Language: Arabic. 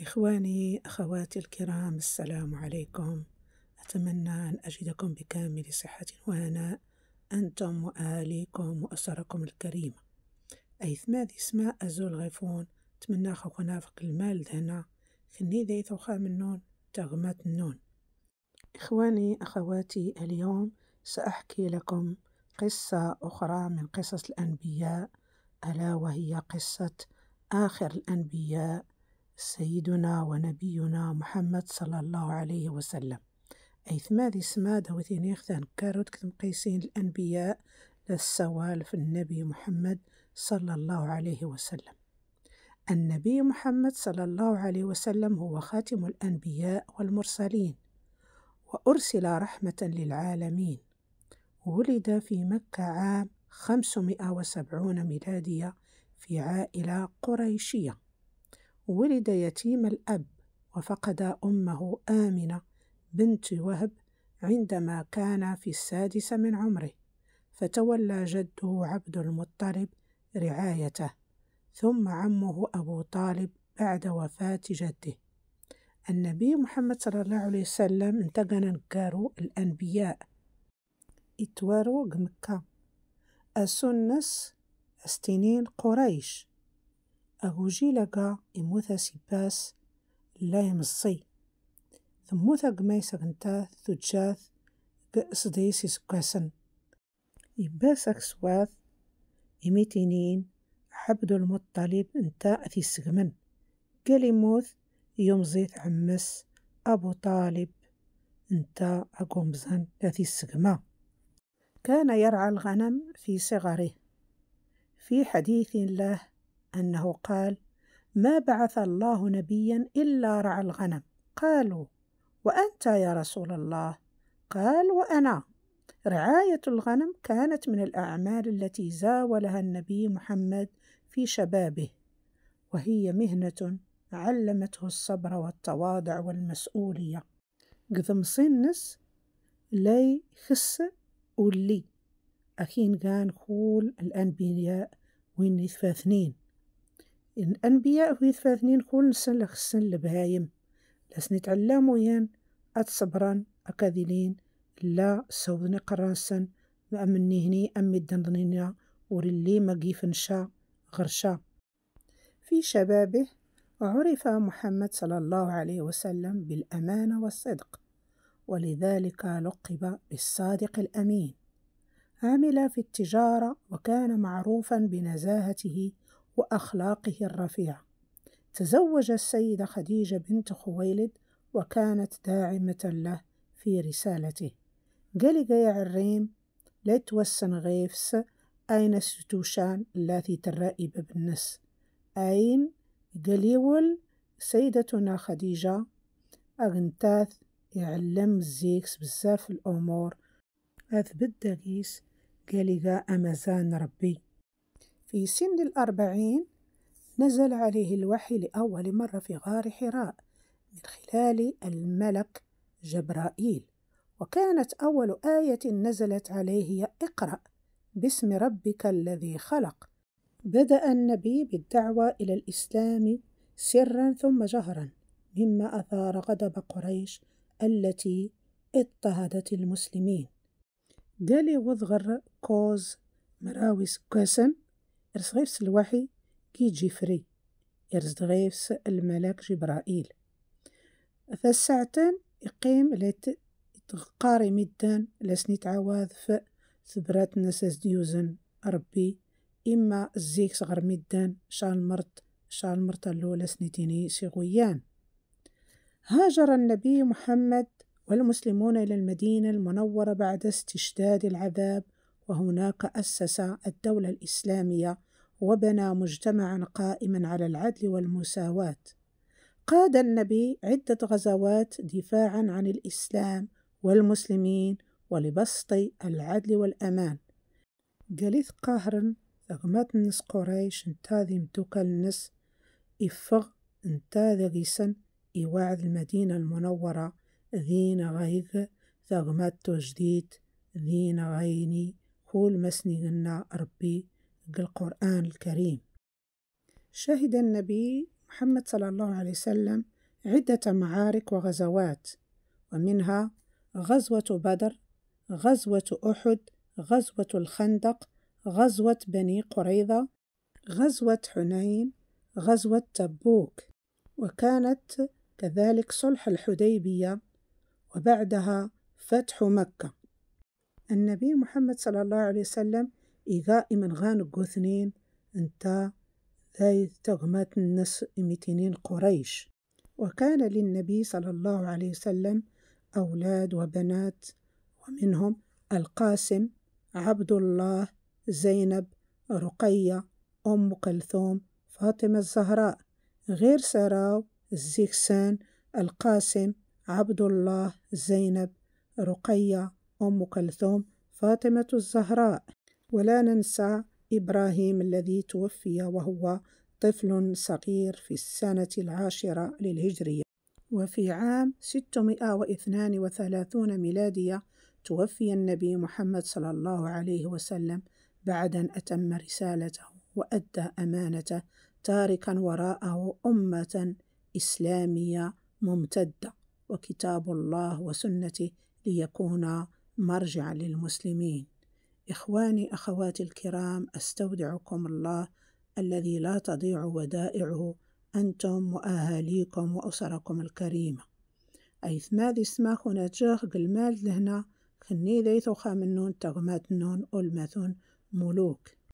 إخواني أخواتي الكرام السلام عليكم أتمنى أن أجدكم بكامل صحة وهناء أنتم وأهاليكم وأسركم الكريمة أيثما اسماء أزول غيفون تمنى خونا فق المال دهنا خني ذي ثوخا من نون تغمات النون إخواني أخواتي اليوم سأحكي لكم قصة أخرى من قصص الأنبياء ألا وهي قصة آخر الأنبياء سيدنا ونبينا محمد صلى الله عليه وسلم أيث سمادة سماد وثينيختان كاروت كثم قيسين الأنبياء للسوالف في النبي محمد صلى الله عليه وسلم النبي محمد صلى الله عليه وسلم هو خاتم الأنبياء والمرسلين وأرسل رحمة للعالمين ولد في مكة عام 570 ميلادية في عائلة قريشية ولد يتيم الأب وفقد أمه آمنة بنت وهب عندما كان في السادسة من عمره فتولى جده عبد المطلب رعايته ثم عمه أبو طالب بعد وفاة جده النبي محمد صلى الله عليه وسلم انتقن نكارو الأنبياء إتوارو قمكا السنس استنين قريش أهوجيلاكا إموثا سيباس لا يمصي ثموثا قميسا غنتا ثجاث قصديسي سكاسن إباس أكسواث إميتينين عبد المطلب انتا في السجمن كلموث يمزيث عمس أبو طالب انتا أقومزن في السجمة كان يرعى الغنم في صغره في حديث له أنه قال: ما بعث الله نبيا إلا رعى الغنم، قالوا: وأنت يا رسول الله؟ قال: وأنا. رعاية الغنم كانت من الأعمال التي زاولها النبي محمد في شبابه، وهي مهنة علمته الصبر والتواضع والمسؤولية. صنس لي خس ولي أخين كان خول الأنبياء وين فاثنين الأنبياء في ثنين كل سن لخسن البهايم لسن تعلمو يان أتصبران أكاذلين لا سوذن قرانسن مأمني هني أمي الدندنينا ورلي مقيفنشا غرشا في شبابه عرف محمد صلى الله عليه وسلم بالأمانة والصدق ولذلك لقب بالصادق الأمين عمل في التجارة وكان معروفا بنزاهته وأخلاقه الرفيعة تزوج السيدة خديجة بنت خويلد وكانت داعمة له في رسالته قال يا عريم لا توسن غيفس أين ستوشان التي ترائب بالنس أين قليول سيدتنا خديجة أغنتاث يعلم زيكس بزاف الأمور أثبت دقيس قال أمازان ربي في سن الأربعين نزل عليه الوحي لأول مرة في غار حراء من خلال الملك جبرائيل وكانت أول آية نزلت عليه هي اقرأ باسم ربك الذي خلق بدأ النبي بالدعوة إلى الإسلام سرا ثم جهرا مما أثار غضب قريش التي اضطهدت المسلمين قال وضغر كوز مراوس كاسن إرس غيفس الوحي جيفري إرس إرسغيفس الملاك جبرائيل فالساعتان يقيم لات تغقاري مدان لسنيت عواذ في ثبرات الناس ديوزن ربي إما الزيك صغر مدان شال مرت شال مرت الأولى سنتيني سيغويان هاجر النبي محمد والمسلمون إلى المدينة المنورة بعد استشداد العذاب وهناك أسس الدولة الإسلامية وبنى مجتمعا قائما على العدل والمساواه قاد النبي عده غزوات دفاعا عن الاسلام والمسلمين ولبسط العدل والامان جليث قهرا ثغمات النس قريش انتاذي متوكا النس إفغ انتاذي غيسا إواعد المدينة المنورة ذين غيث ثغمات تجديد ذين غيني خول مسني ربي بالقرآن الكريم شهد النبي محمد صلى الله عليه وسلم عدة معارك وغزوات ومنها غزوة بدر غزوة أحد غزوة الخندق غزوة بني قريظة غزوة حنين غزوة تبوك وكانت كذلك صلح الحديبية وبعدها فتح مكة النبي محمد صلى الله عليه وسلم إذا إمن غانقو قوثنين انت ذاي تغمات النس إمتنين قريش وكان للنبي صلى الله عليه وسلم أولاد وبنات ومنهم القاسم عبد الله زينب رقية أم كلثوم فاطمة الزهراء غير سراو الزيكسان القاسم عبد الله زينب رقية أم كلثوم فاطمة الزهراء ولا ننسى إبراهيم الذي توفي وهو طفل صغير في السنة العاشرة للهجرية وفي عام 632 ميلادية توفي النبي محمد صلى الله عليه وسلم بعد أن أتم رسالته وأدى أمانته تاركا وراءه أمة إسلامية ممتدة وكتاب الله وسنته ليكون مرجعا للمسلمين إخواني أخواتي الكرام أستودعكم الله الذي لا تضيع ودائعه أنتم وأهاليكم وأسركم الكريمة أيث ماذي سماخ ونجاخ قلمال لهنا خني ذيثو خامنون تغماتنون ألمثون ملوك